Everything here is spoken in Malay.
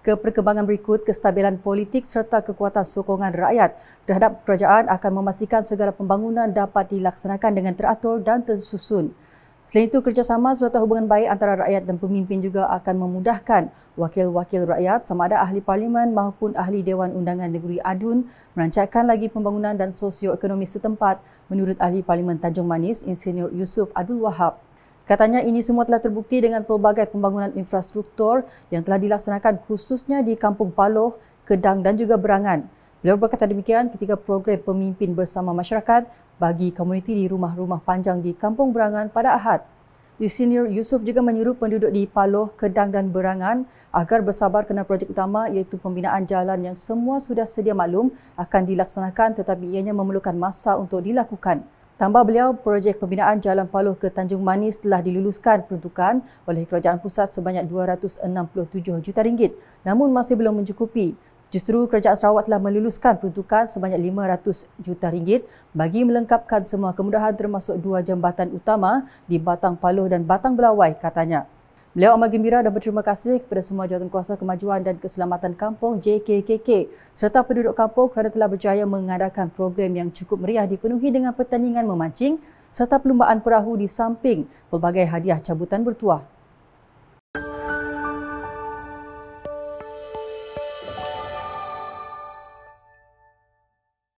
ke perkembangan berikut kestabilan politik serta kekuatan sokongan rakyat terhadap kerajaan akan memastikan segala pembangunan dapat dilaksanakan dengan teratur dan tersusun. Selain itu, kerjasama serta hubungan baik antara rakyat dan pemimpin juga akan memudahkan wakil-wakil rakyat sama ada ahli parlimen maupun ahli Dewan Undangan Negeri ADUN merancangkan lagi pembangunan dan sosioekonomi setempat menurut ahli parlimen Tanjung Manis Insinyur Yusuf Abdul Wahab. Katanya ini semua telah terbukti dengan pelbagai pembangunan infrastruktur yang telah dilaksanakan khususnya di Kampung Paloh, Kedang dan juga Berangan. Beliau berkata demikian ketika program pemimpin bersama masyarakat bagi komuniti di rumah-rumah panjang di Kampung Berangan pada Ahad. Di senior Yusuf juga menyuruh penduduk di Paloh, Kedang dan Berangan agar bersabar kena projek utama iaitu pembinaan jalan yang semua sudah sedia maklum akan dilaksanakan tetapi ianya memerlukan masa untuk dilakukan. Tambah beliau, projek pembinaan Jalan Paloh ke Tanjung Manis telah diluluskan peruntukan oleh kerajaan pusat sebanyak 267 juta ringgit namun masih belum mencukupi. Justeru kerajaan Sarawak telah meluluskan peruntukan sebanyak 500 juta ringgit bagi melengkapkan semua kemudahan termasuk dua jambatan utama di Batang Paloh dan Batang Belawai katanya. Beliau amat gembira dan berterima kasih kepada semua kuasa kemajuan dan keselamatan kampung JKKK serta penduduk kampung kerana telah berjaya mengadakan program yang cukup meriah dipenuhi dengan pertandingan memancing serta perlumbaan perahu di samping pelbagai hadiah cabutan bertuah.